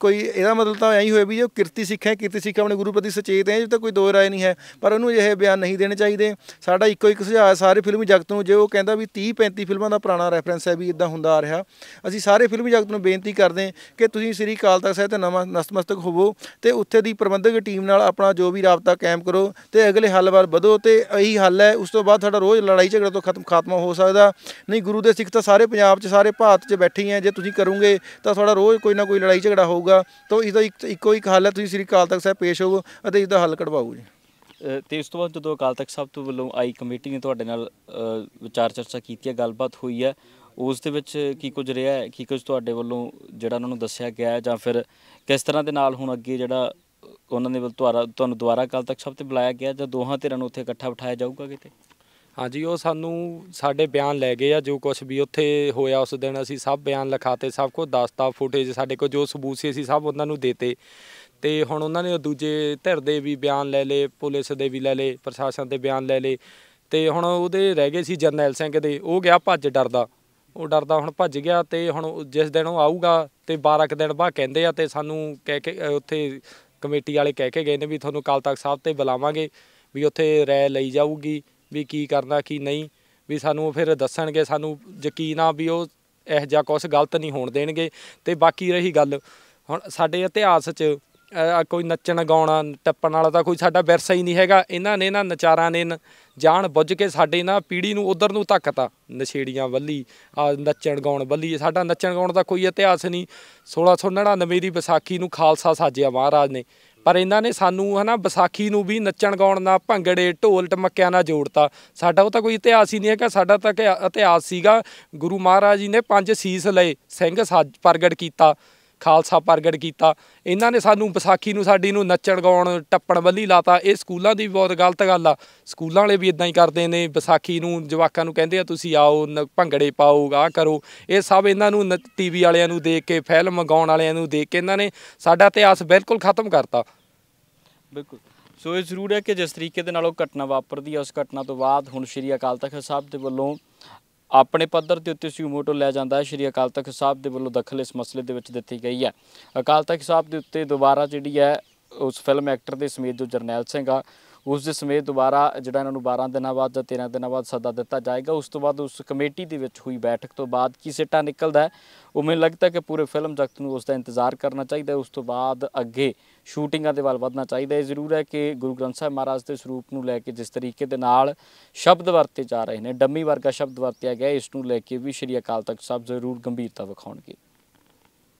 ਕੋਈ ਇਹਦਾ ਮਤਲਬ ਤਾਂ ਐਂ ਹੀ ਹੋਇਆ ਵੀ ਜੋ ਕਿਰਤੀ ਸਿੱਖ ਹੈ ਕਿਰਤੀ ਸਿੱਖ ਆਪਣੇ ਗੁਰੂ ਪ੍ਰਤੀ ਸਚੇਤ ਹੈ ਜੇ ਤਾਂ ਕੋਈ ਦੋ ਰਾਏ ਨਹੀਂ ਹੈ ਪਰ ਉਹਨੂੰ ਇਹ ਬਿਆਨ ਨਹੀਂ ਦੇਣੇ ਚਾਹੀਦੇ ਸਾਡਾ ਇੱਕੋ ਇੱਕ ਸੁਝਾਅ ਸਾਰੇ ਫਿਲਮੀ ਜਗਤ ਨੂੰ ਜੇ ਉਹ ਕਹਿੰਦਾ ਵੀ 30 35 ਫਿਲਮਾਂ ਦਾ ਪੁਰਾਣਾ ਰੈਫਰੈਂਸ ਹੈ ਵੀ ਇਦਾਂ ਹੁੰਦਾ ਆ ਰਿਹਾ ਅਸੀਂ ਸਾਰੇ ਫਿਲਮੀ ਜਗਤ ਨੂੰ ਬੇਨਤੀ ਕਰਦੇ ਕਿ ਤੁਸੀਂ ਸ੍ਰੀ ਕਾਲ ਤਖਤ ਸਾਹਿਬ ਤੇ ਨਵਾਂ ਨਸਤਮਸਤਕ ਹੋਵੋ ਤੇ ਉੱਥੇ ਦੀ ਪ੍ਰਬੰਧਕ ਟੀਮ ਨਾਲ ਆਪਣਾ ਜੋ ਵੀ ਰਾਬਤਾ ਕਾਇਮ ਕਰੋ ਤੇ ਅਗਲੇ ਹੱਲ ਵੱਲ ਵਧੋ ਤੇ ਇਹੀ ਹੱਲ ਹੈ ਉਸ ਤੋਂ ਬਾਅਦ ਸਾਡਾ ਰੋਜ਼ ਲੜਾਈ ਝਗੜਾ ਤੋਂ ਖਤਮ ਖਾਤਮਾ ਹੋ ਸਕਦਾ ਨਹੀਂ ਗੁਰੂ ਦੇ ਸਿੱਖ ਤਾਂ ਸਾਰੇ ਪੰਜਾਬ 'ਚ ਸਾਰੇ ਭਾਰਤ 'ਚ ਬੈਠੇ ਹੀ ਆ ਜੇ ਤੁਸੀਂ ਕਰੋਗੇ ਤਾਂ ਤੁਹਾਡਾ ਰੋਜ਼ ਕੋਈ ਨਾ ਕੋਈ ਲੜਾਈ ਝਗੜਾ ਹੋਊਗਾ ਤਾਂ ਇਸ ਦਾ ਇੱਕੋ ਇੱਕ ਹੱਲ ਹੈ ਤੁਸੀਂ ਸ੍ਰੀ ਅਕਾਲ ਤਖਤ ਸਾਹਿਬ ਪੇਸ਼ ਹੋਵੋ ਅਤੇ ਇਸ ਦਾ ਹੱਲ ਕਢਵਾਓ ਜੀ ਤੇ ਇਸ ਤੋਂ ਬਾਅਦ ਜਦੋਂ ਅਕਾਲ ਤਖਤ ਸਾਹਿਬ ਤੋਂ ਵੱਲੋਂ ਆਈ ਕਮੇਟੀ ਨੇ ਤੁਹਾਡੇ ਨਾਲ ਵਿਚਾਰ ਚਰਚਾ ਕੀਤੀ ਹੈ ਗੱਲਬਾਤ ਹੋਈ ਹੈ ਉਸ ਦੇ ਵਿੱਚ ਕੀ ਕੁਝ ਰਿਹਾ ਹੈ ਕੀ ਕੁਝ ਤੁਹਾਡੇ ਵੱਲੋਂ ਜਿਹੜਾ ਉਹਨਾਂ ਨੂੰ ਦੱਸਿਆ ਗਿਆ ਹੈ ਜਾਂ ਫਿਰ ਕਿਸ ਤਰ੍ਹਾਂ ਦੇ ਨਾਲ ਹੁਣ ਅੱਗੇ ਜਿਹੜਾ ਉਹਨਾਂ ਨੇ ਤੁਹਾਨੂੰ ਦੁਆਰਾ ਅਕਾਲ ਤਖਤ ਸਾਹਿਬ ਤੇ ਬੁਲਾਇਆ ਗਿਆ ਜਾਂ ਦੋਹਾਂ ਧਿਰਾਂ ਨੂੰ ਉੱਥੇ ਇਕੱਠਾ ਬਿਠਾਇਆ ਜਾਊਗਾ ਕਿਤੇ ਹਾਂਜੀ ਉਹ ਸਾਨੂੰ ਸਾਡੇ ਬਿਆਨ ਲੈ ਗਏ ਆ ਜੋ ਕੁਝ ਵੀ ਉੱਥੇ ਹੋਇਆ ਉਸ ਦਿਨ ਅਸੀਂ ਸਭ ਬਿਆਨ ਲਿਖਾਤੇ ਸਭ ਕੁਝ ਦੱਸਤਾ ਫੁਟੇਜ ਸਾਡੇ ਕੋਲ ਜੋ ਸਬੂਤ ਸੀ ਅਸੀਂ ਸਭ ਉਹਨਾਂ ਨੂੰ ਦੇਤੇ ਤੇ ਹੁਣ ਉਹਨਾਂ ਨੇ ਦੂਜੇ ਧਿਰ ਦੇ ਵੀ ਬਿਆਨ ਲੈ ਲਏ ਪੁਲਿਸ ਦੇ ਵੀ ਲੈ ਲਏ ਪ੍ਰਸ਼ਾਸਨ ਦੇ ਬਿਆਨ ਲੈ ਲਏ ਤੇ ਹੁਣ ਉਹਦੇ ਰਹਿ ਗਏ ਸੀ ਜਰਨੈਲ ਸਿੰਘ ਦੇ ਉਹ ਗਿਆ ਭੱਜ ਡਰਦਾ ਉਹ ਡਰਦਾ ਹੁਣ ਭੱਜ ਗਿਆ ਤੇ ਹੁਣ ਜਿਸ ਦਿਨ ਉਹ ਆਊਗਾ ਤੇ 12 ਕ ਦਿਨ ਬਾਅਦ ਕਹਿੰਦੇ ਆ ਤੇ ਸਾਨੂੰ ਕਹਿ ਕੇ ਉੱਥੇ ਕਮੇਟੀ ਵਾਲੇ ਕਹਿ ਕੇ ਗਏ ਨੇ ਵੀ ਤੁਹਾਨੂੰ ਕੱਲ ਤੱਕ ਸਾਹਿਬ ਤੇ ਬੁਲਾਵਾਂਗੇ ਵੀ ਉੱਥੇ ਰੈ ਲਈ ਜਾਊਗੀ ਵੀ ਕੀ ਕਰਨਾ ਕੀ ਨਹੀਂ ਵੀ ਸਾਨੂੰ ਫਿਰ ਦੱਸਣਗੇ ਸਾਨੂੰ ਯਕੀਨ ਆ ਵੀ ਉਹ ਇਹ ਜਾਂ ਕੁਝ ਗਲਤ ਨਹੀਂ ਹੋਣ ਦੇਣਗੇ ਤੇ ਬਾਕੀ ਰਹੀ ਗੱਲ ਹੁਣ ਸਾਡੇ ਇਤਿਹਾਸ 'ਚ ਕੋਈ ਨੱਚਣ ਗਾਉਣਾ ਟੱਪਣ ਵਾਲਾ ਤਾਂ ਕੋਈ ਸਾਡਾ ਵਿਰਸਾ ਹੀ ਨਹੀਂ ਹੈਗਾ ਇਹਨਾਂ ਨੇ ਨਾ ਨਚਾਰਾਂ ਨੇ ਜਾਣ ਬੁੱਝ ਕੇ ਸਾਡੇ ਨਾ ਪੀੜੀ ਨੂੰ ਉਧਰ ਨੂੰ ਧੱਕਤਾ ਨਸ਼ੇੜੀਆਂ ਵੱਲੀ ਆ ਨੱਚਣ ਗਾਉਣ ਵੱਲੀ ਸਾਡਾ ਨੱਚਣ ਗਾਉਣ ਦਾ ਕੋਈ ਇਤਿਹਾਸ ਨਹੀਂ 1699 ਦੀ ਵਿਸਾਖੀ ਨੂੰ ਖਾਲਸਾ ਸਾਜਿਆ ਮਹਾਰਾਜ ਨੇ ਪਰ ਇਹਨਾਂ ਨੇ ਸਾਨੂੰ ਹਨਾ ਵਿਸਾਖੀ ਨੂੰ ਵੀ ਨੱਚਣ ਗਾਉਣ ਦਾ ਭੰਗੜੇ ਢੋਲ ਟਮਕਿਆਂ ਨਾਲ ਜੋੜਤਾ ਸਾਡਾ ਉਹ ਤਾਂ ਕੋਈ ਇਤਿਹਾਸ ਹੀ ਨਹੀਂ ਹੈਗਾ ਸਾਡਾ ਤਾਂ ਇਤਿਹਾਸ ਸੀਗਾ ਗੁਰੂ ਮਹਾਰਾਜ ਜੀ ਨੇ ਪੰਜ ਸੀਸ ਲਏ ਸਿੰਘ ਪ੍ਰਗਟ ਕੀਤਾ ਖਾਲਸਾ ਪ੍ਰਗਟ ਕੀਤਾ ਇਹਨਾਂ ਨੇ ਸਾਨੂੰ ਵਿਸਾਖੀ ਨੂੰ ਸਾਡੀ ਨੂੰ ਨੱਚਣ ਗਾਉਣ ਟੱਪਣ ਬੱਲੀ ਲਾਤਾ ਇਹ ਸਕੂਲਾਂ ਦੀ ਬਹੁਤ ਗਲਤ ਗੱਲ ਆ ਸਕੂਲਾਂ ਵਾਲੇ ਵੀ ਇਦਾਂ ਹੀ ਕਰਦੇ ਨੇ ਵਿਸਾਖੀ ਨੂੰ ਜਵਾਕਾਂ ਨੂੰ ਕਹਿੰਦੇ ਆ ਤੁਸੀਂ ਆਓ ਭੰਗੜੇ ਪਾਓ ਆ ਕਰੋ ਇਹ ਸਭ ਇਹਨਾਂ ਨੂੰ ਟੀਵੀ ਵਾਲਿਆਂ ਨੂੰ ਦੇਖ ਕੇ ਫਿਲਮ ਗਾਉਣ ਵਾਲਿਆਂ ਨੂੰ ਦੇਖ ਕੇ ਇਹਨਾਂ ਨੇ ਸਾਡਾ ਇਤਿਹਾਸ ਬਿਲਕੁਲ ਖਤਮ ਕਰਤਾ ਬਿਲਕੁਲ ਸੋ ਇਹ ਜ਼ਰੂਰ ਹੈ ਕਿ ਜਿਸ ਤਰੀਕੇ ਦੇ ਨਾਲ ਉਹ ਘਟਨਾ ਵਾਪਰਦੀ ਹੈ ਉਸ ਘਟਨਾ ਤੋਂ ਬਾਅਦ ਹੁਣ ਸ਼੍ਰੀ ਅਕਾਲ ਤਖਤ ਸਾਹਿਬ ਦੇ ਵੱਲੋਂ ਆਪਣੇ ਪੱਧਰ ਤੇ ਉੱਤੇ ਮੋਟੋ ਲੈ ਜਾਂਦਾ ਹੈ ਸ਼੍ਰੀ ਅਕਾਲ ਤਖਤ ਸਾਹਿਬ ਦੇ ਵੱਲੋਂ ਦਖਲ ਇਸ ਮਸਲੇ ਦੇ ਵਿੱਚ ਦਿੱਤੀ ਗਈ ਹੈ ਅਕਾਲ ਤਖਤ ਸਾਹਿਬ ਦੇ ਉੱਤੇ ਦੁਬਾਰਾ ਜਿਹੜੀ ਹੈ ਉਸ ਫਿਲਮ ਐਕਟਰ ਦੇ ਸਮੇਤ ਜੋ ਜਰਨੈਲ ਸਿੰਘ ਆ ਉਸ ਦੇ ਸਮੇਤ ਦੁਬਾਰਾ ਜਿਹੜਾ ਇਹਨਾਂ ਨੂੰ 12 ਦਿਨਾਂ ਬਾਅਦ ਜਾਂ 13 ਦਿਨਾਂ ਬਾਅਦ ਸੱਦਾ ਦਿੱਤਾ ਜਾਏਗਾ ਉਸ ਤੋਂ ਬਾਅਦ ਉਸ ਕਮੇਟੀ ਦੇ ਵਿੱਚ ਹੋਈ ਬੈਠਕ ਤੋਂ ਬਾਅਦ ਕੀ ਸਿੱਟਾ ਨਿਕਲਦਾ ਹੈ ਉਹ ਮੈਨੂੰ ਲੱਗਦਾ ਕਿ ਪੂਰੇ ਫਿਲਮ ਜਗਤ ਨੂੰ ਉਸ ਦਾ ਇੰਤਜ਼ਾਰ ਕਰਨਾ ਚਾਹੀਦਾ ਉਸ ਤੋਂ ਬਾਅਦ ਅੱਗੇ ਸ਼ੂਟਿੰਗਾਂ ਦੇ ਵੱਲ ਵਧਣਾ ਚਾਹੀਦਾ ਹੈ ਜ਼ਰੂਰ ਹੈ ਕਿ ਗੁਰੂ ਗ੍ਰੰਥ ਸਾਹਿਬ ਮਹਾਰਾਜ ਦੇ ਸਰੂਪ ਨੂੰ ਲੈ ਕੇ ਜਿਸ ਤਰੀਕੇ ਦੇ ਨਾਲ ਸ਼ਬਦ ਵਰਤੇ ਜਾ ਰਹੇ ਨੇ ਡੰਮੀ ਵਰਗਾ ਸ਼ਬਦ ਵਰਤਿਆ ਗਿਆ ਇਸ ਨੂੰ ਲੈ ਕੇ ਵੀ ਸ਼੍ਰੀ ਅਕਾਲ ਤਖਤ ਸਾਹਿਬ ਜ਼ਰੂਰ ਗੰਭੀਰਤਾ ਵਿਖਾਉਣਗੇ